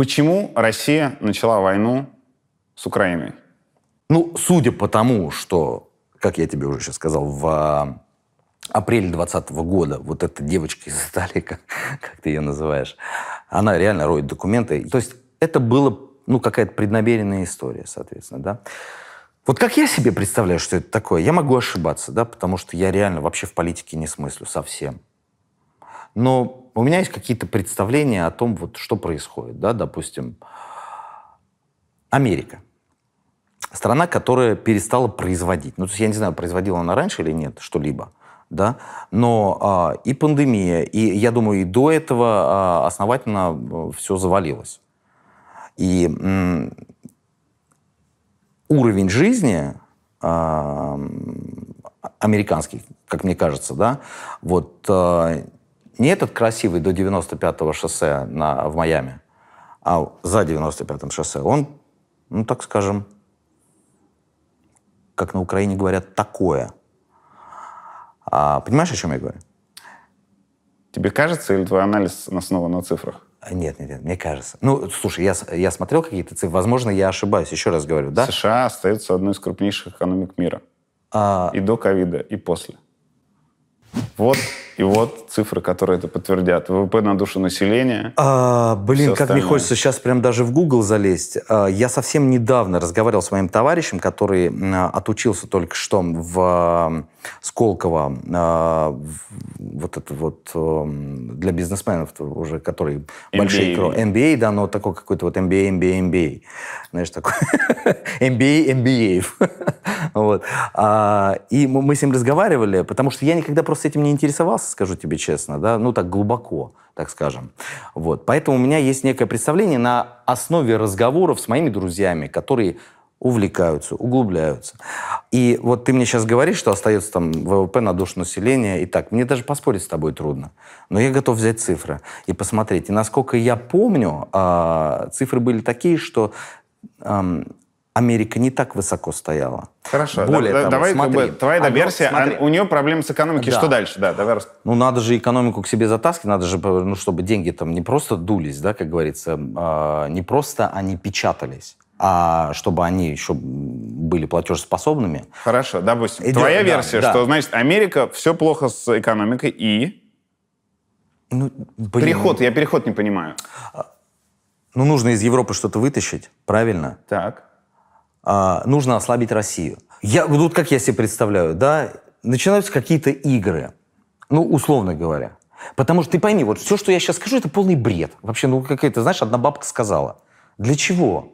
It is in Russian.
Почему Россия начала войну с Украиной? Ну, судя по тому, что, как я тебе уже сейчас сказал, в а, апреле 2020 года вот эта девочка из Италии, как, как ты ее называешь, она реально роет документы. То есть это было, ну, какая-то преднамеренная история, соответственно, да. Вот как я себе представляю, что это такое, я могу ошибаться, да, потому что я реально вообще в политике не смыслю совсем. Но у меня есть какие-то представления о том, вот, что происходит. Да? Допустим, Америка. Страна, которая перестала производить. Ну, то есть я не знаю, производила она раньше или нет что-либо. Да? Но а, и пандемия, и, я думаю, и до этого а, основательно э, все завалилось. И м, уровень жизни а, американский, как мне кажется, да, вот а, не этот красивый до 95-го шоссе на, в Майами, а за 95-м шоссе, он, ну так скажем, как на Украине говорят, такое. А, понимаешь, о чем я говорю? Тебе кажется, или твой анализ основан на цифрах? Нет, нет, нет, мне кажется. Ну, слушай, я, я смотрел какие-то цифры, возможно, я ошибаюсь, еще раз говорю, да? США остается одной из крупнейших экономик мира. А... И до ковида, и после. Вот и вот цифры, которые это подтвердят. ВВП на душу населения. А, блин, как остальное. мне хочется сейчас прям даже в Google залезть. А, я совсем недавно разговаривал с моим товарищем, который а, отучился только что в Сколково, а, вот это вот э, для бизнесменов уже, который MBA. большие кровь. MBA, да, но такой какой-то вот MBA, MBA, MBA. Знаешь, такой MBA, MBA. Вот. А, и мы с ним разговаривали, потому что я никогда просто этим не интересовался, скажу тебе честно, да, ну так глубоко, так скажем. Вот. Поэтому у меня есть некое представление на основе разговоров с моими друзьями, которые увлекаются, углубляются. И вот ты мне сейчас говоришь, что остается там ВВП на душу населения и так. Мне даже поспорить с тобой трудно. Но я готов взять цифры и посмотреть. И насколько я помню, а, цифры были такие, что Америка не так высоко стояла. Хорошо. Более да, того, давай, смотри, как бы, твоя а, ну, версия, а смотри. А, у нее проблемы с экономикой. Да. Что дальше? Да, давай. Ну, надо же экономику к себе затаскивать, надо же, э, ну, чтобы деньги там не просто дулись, да, как говорится, э, не просто они печатались, а чтобы они еще были платежеспособными. Хорошо, допустим. Идет, твоя да, версия, да, что, значит, Америка, все плохо с экономикой и... Ну, блин. Переход, я переход не понимаю. Ну, нужно из Европы что-то вытащить, правильно? Так. А, нужно ослабить Россию. Я, вот как я себе представляю, да, начинаются какие-то игры, ну, условно говоря. Потому что ты пойми, вот все, что я сейчас скажу, это полный бред. Вообще, ну, какая-то, знаешь, одна бабка сказала. Для чего?